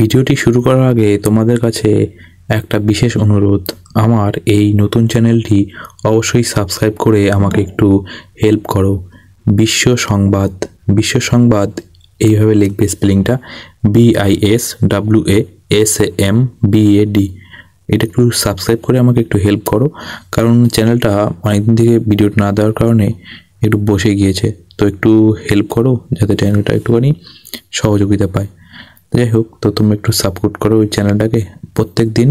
ভিডিওটি শুরু করার আগে তোমাদের কাছে একটা বিশেষ অনুরোধ আমার এই নতুন চ্যানেলটি অবশ্যই সাবস্ক্রাইব করে আমাকে একটু হেল্প করো বিশ্ব সংবাদ বিশ্ব সংবাদ এইভাবে লিখবে স্পেলিংটা B I S W A S A M এটা একটু সাবস্ক্রাইব করে আমাকে একটু হেল্প করো কারণ চ্যানেলটা অনেকদিন থেকে ভিডিও না দেওয়ার কারণে একটু বসে গিয়েছে তো একটু হেল্প করো যাতে চ্যানেলটা একটুখানি সহযোগিতা পায় যাই হোক তো তুমি একটু সাপোর্ট করো ওই চ্যানেলটাকে প্রত্যেক দিন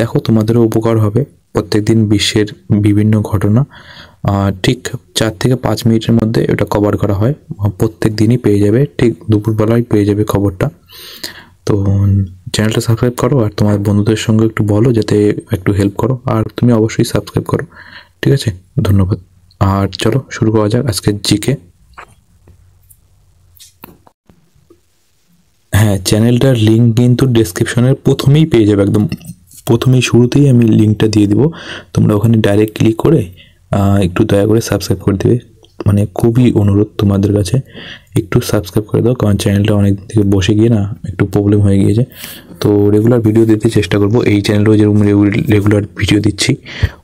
দেখো তোমাদেরও উপকার হবে প্রত্যেক দিন বিশ্বের বিভিন্ন ঘটনা ঠিক চার থেকে পাঁচ মিনিটের মধ্যে এটা কভার করা হয় প্রত্যেক দিনই পেয়ে যাবে ঠিক দুপুরবেলায় পেয়ে যাবে খবরটা তো চ্যানেলটা সাবস্ক্রাইব করো আর তোমার বন্ধুদের সঙ্গে একটু বলো যাতে একটু হেল্প করো আর তুমি অবশ্যই সাবস্ক্রাইব করো ঠিক আছে ধন্যবাদ আর চলো শুরু করা যাক আজকের জিকে হ্যাঁ চ্যানেলটার লিঙ্ক কিন্তু ডেসক্রিপশনের প্রথমেই পেয়ে যাবে একদম প্রথমেই শুরুতেই আমি লিঙ্কটা দিয়ে দিব তোমরা ওখানে ডাইরেক্ট ক্লিক করে একটু দয়া করে সাবস্ক্রাইব করে দেবে মানে খুবই অনুরোধ তোমাদের কাছে একটু সাবস্ক্রাইব করে দাও কারণ চ্যানেলটা অনেক থেকে বসে গিয়ে না একটু প্রবলেম হয়ে গিয়েছে তো রেগুলার ভিডিও দিতে চেষ্টা করব এই চ্যানেলেও যেরকম রেগুলার ভিডিও দিচ্ছি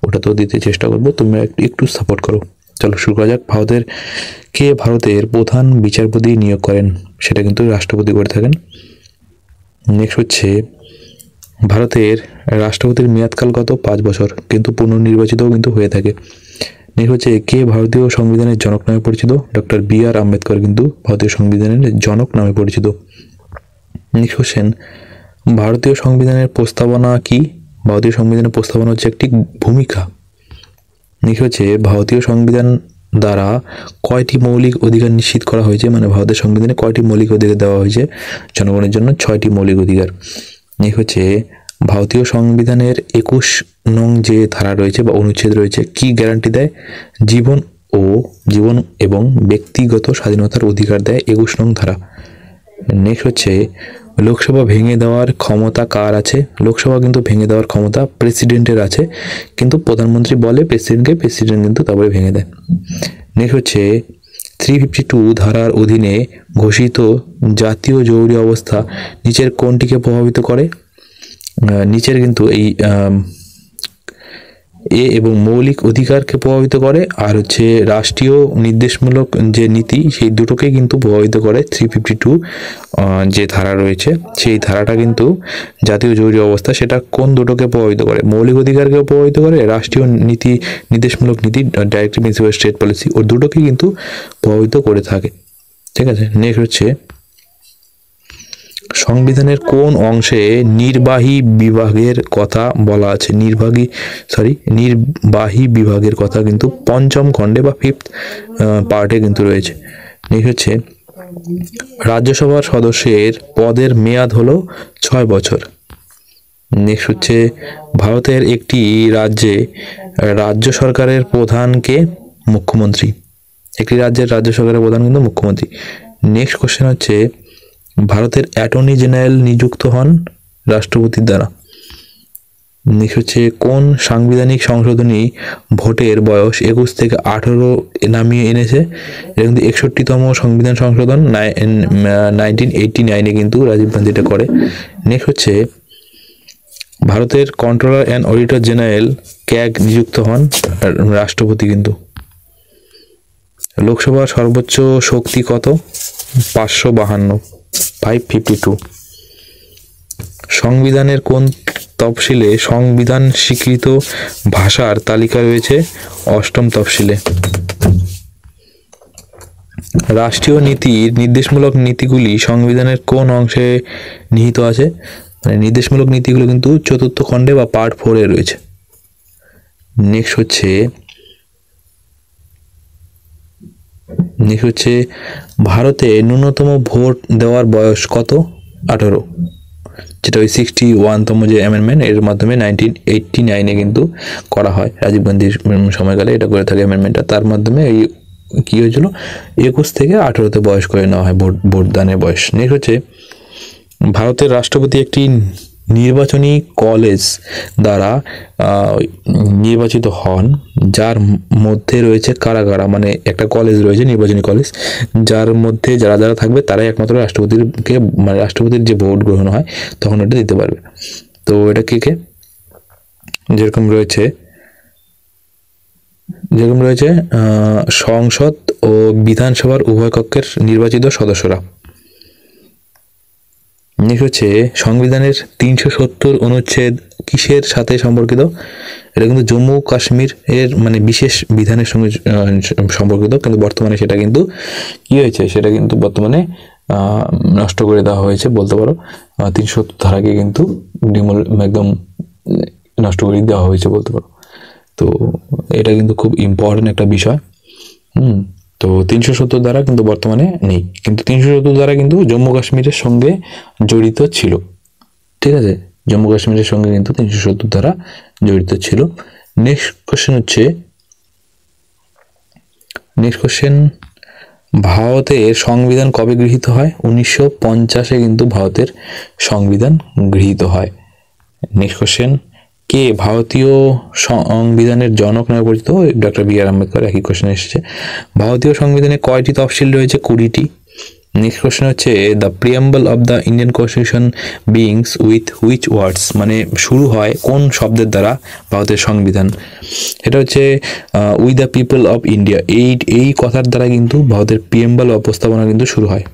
ওটা তো দিতে চেষ্টা করব তোমরা একটু সাপোর্ট করো চলো শুরু করা যাক ভারতের কে ভারতের প্রধান বিচারপতি নিয়োগ করেন সেটা কিন্তু রাষ্ট্রপতি করে থাকেন নেক্সট হচ্ছে ভারতের রাষ্ট্রপতির মেয়াদকাল কত পাঁচ বছর কিন্তু পুনর্নির্বাচিতও কিন্তু হয়ে থাকে নেক্সট হচ্ছে কে ভারতীয় সংবিধানের জনক নামে পরিচিত ডক্টর বি আর আম্বেদকর কিন্তু ভারতীয় সংবিধানের জনক নামে পরিচিত নেক্সট হচ্ছেন ভারতীয় সংবিধানের প্রস্তাবনা কি ভারতীয় সংবিধানের প্রস্তাবনা হচ্ছে একটি ভূমিকা নেক্সট হচ্ছে ভারতীয় সংবিধান দ্বারা কয়টি মৌলিক অধিকার নিশ্চিত করা হয়েছে মানে ভারতের সংবিধানে কয়টি মৌলিক অধিকার দেওয়া হয়েছে জনগণের জন্য ছয়টি মৌলিক অধিকার এই হচ্ছে ভারতীয় সংবিধানের একুশ নং যে ধারা রয়েছে বা অনুচ্ছেদ রয়েছে কি গ্যারান্টি দেয় জীবন ও জীবন এবং ব্যক্তিগত স্বাধীনতার অধিকার দেয় একুশ নং ধারা নেক্সট হচ্ছে লোকসভা ভেঙে দেওয়ার ক্ষমতা কার আছে লোকসভা কিন্তু ভেঙে দেওয়ার ক্ষমতা প্রেসিডেন্টের আছে কিন্তু প্রধানমন্ত্রী বলে প্রেসিডেন্টকে প্রেসিডেন্ট কিন্তু তারপরে ভেঙে দেয় নেক্সট হচ্ছে থ্রি ফিফটি টু ধারার অধীনে ঘোষিত জাতীয় জরুরি অবস্থা নিচের কোনটিকে প্রভাবিত করে নিচের কিন্তু এই এ এবং মৌলিক অধিকারকে প্রভাবিত করে আর হচ্ছে রাষ্ট্রীয় নির্দেশমূলক যে নীতি সেই দুটোকে কিন্তু প্রভাবিত করে থ্রি ফিফটি টু যে ধারা রয়েছে সেই ধারাটা কিন্তু জাতীয় জরুরি অবস্থা সেটা কোন দুটোকে প্রভাবিত করে মৌলিক অধিকারকেও প্রভাবিত করে রাষ্ট্রীয় নীতি নির্দেশমূলক নীতি ডাইরেক্টিভ প্রিন্সিপাল স্টেট পলিসি ও দুটোকে কিন্তু প্রভাবিত করে থাকে ঠিক আছে নেক্সট হচ্ছে সংবিধানের কোন অংশে নির্বাহী বিভাগের কথা বলা আছে নির্বাহী সরি নির্বাহী বিভাগের কথা কিন্তু পঞ্চম খণ্ডে বা ফিফথ পার্টে কিন্তু রয়েছে নেক্সট হচ্ছে রাজ্যসভার সদস্যের পদের মেয়াদ হলো ছয় বছর নেক্সট হচ্ছে ভারতের একটি রাজ্যে রাজ্য সরকারের প্রধানকে মুখ্যমন্ত্রী একটি রাজ্যের রাজ্য সরকারের প্রধান কিন্তু মুখ্যমন্ত্রী নেক্সট কোশ্চেন হচ্ছে ভারতের অ্যাটর্নি জেনারেল নিযুক্ত হন রাষ্ট্রপতির দ্বারা নেক্সট হচ্ছে কোন সাংবিধানিক সংশোধনী ভোটের বয়স একুশ থেকে আঠেরো নামিয়ে এনেছে এবং একষট্টিতম সংবিধান সংশোধন নাইনটিন এইটটি নাইনে কিন্তু রাজীব গান্ধী এটা করে নেক্সট হচ্ছে ভারতের controller and auditor general CAG নিযুক্ত হন রাষ্ট্রপতি কিন্তু লোকসভার সর্বোচ্চ শক্তি কত পাঁচশো বাহান্ন ফাইভ ফিফটি টু সংবিধানের কোন তফসিলে সংবিধান স্বীকৃত ভাষার তালিকা রয়েছে অষ্টম তফসিলে রাষ্ট্রীয় নীতির নির্দেশমূলক নীতিগুলি সংবিধানের কোন অংশে নিহিত আছে মানে নির্দেশমূলক নীতিগুলো কিন্তু চতুর্থ খণ্ডে বা পার্ট ফোরে রয়েছে নেক্সট হচ্ছে হচ্ছে ভারতে ন্যূনতম ভোট দেওয়ার বয়স কত আঠারো যেটা ওই সিক্সটি ওয়ানতম যে অ্যামেন্ডমেন্ট এর মাধ্যমে নাইনটিন এইটটি নাইনে কিন্তু করা হয় রাজীব গান্ধীর সময়কালে এটা করে থাকে অ্যামেন্ডমেন্টটা তার মাধ্যমে এই কী হয়েছিল একুশ থেকে আঠেরোতে বয়স করে নেওয়া হয় ভোট ভোটদানের বয়স নেক্সট হচ্ছে ভারতের রাষ্ট্রপতি একটি নির্বাচনী কলেজ দ্বারা নির্বাচিত হন যার মধ্যে রয়েছে কারাগারা মানে একটা কলেজ রয়েছে নির্বাচনী কলেজ যার মধ্যে যারা যারা থাকবে তারাই একমাত্র রাষ্ট্রপতিকে মানে রাষ্ট্রপতির যে ভোট গ্রহণ হয় তখন ওটা দিতে পারবে তো এটা কে কে যেরকম রয়েছে যেরকম রয়েছে সংসদ ও বিধানসভার উভয় কক্ষের নির্বাচিত সদস্যরা নিক হচ্ছে সংবিধানের তিনশো সত্তর অনুচ্ছেদ কিসের সাথে সম্পর্কিত এটা কিন্তু জম্মু কাশ্মীর এর মানে বিশেষ বিধানের সঙ্গে সম্পর্কিত কিন্তু বর্তমানে সেটা কিন্তু কী হয়েছে সেটা কিন্তু বর্তমানে নষ্ট করে দেওয়া হয়েছে বলতে পারো তিনশো ধারাকে কিন্তু ডিমল একদম নষ্ট করে দেওয়া হয়েছে বলতে পারো তো এটা কিন্তু খুব ইম্পর্টেন্ট একটা বিষয় হুম তো তিনশো সত্তর দ্বারা কিন্তু বর্তমানে নেই কিন্তু তিনশো সত্তর দ্বারা কিন্তু জম্মু কাশ্মীরের সঙ্গে জড়িত ছিল ঠিক আছে জম্মু কাশ্মীরের সঙ্গে কিন্তু তিনশো সত্তর দ্বারা জড়িত ছিল নেক্সট কোশ্চেন হচ্ছে নেক্সট কোশ্চেন ভারতের সংবিধান কবে গৃহীত হয় উনিশশো পঞ্চাশে কিন্তু ভারতের সংবিধান গৃহীত হয় নেক্সট কোশ্চেন কে ভারতীয় সংবিধানের জনক নামে পরিচিত ডক্টর বি আর আম্বেদকর একই কোশ্চেন এসেছে ভারতীয় সংবিধানে কয়টি তফসিল রয়েছে কুড়িটি নেক্সট কোশ্চেন হচ্ছে the preamble of the Indian constitution begins with which words মানে শুরু হয় কোন শব্দের দ্বারা ভারতের সংবিধান এটা হচ্ছে we the people of India এই এই কথার দ্বারা কিন্তু ভারতের প্রিয়াম্বল উপস্থাপনা কিন্তু শুরু হয়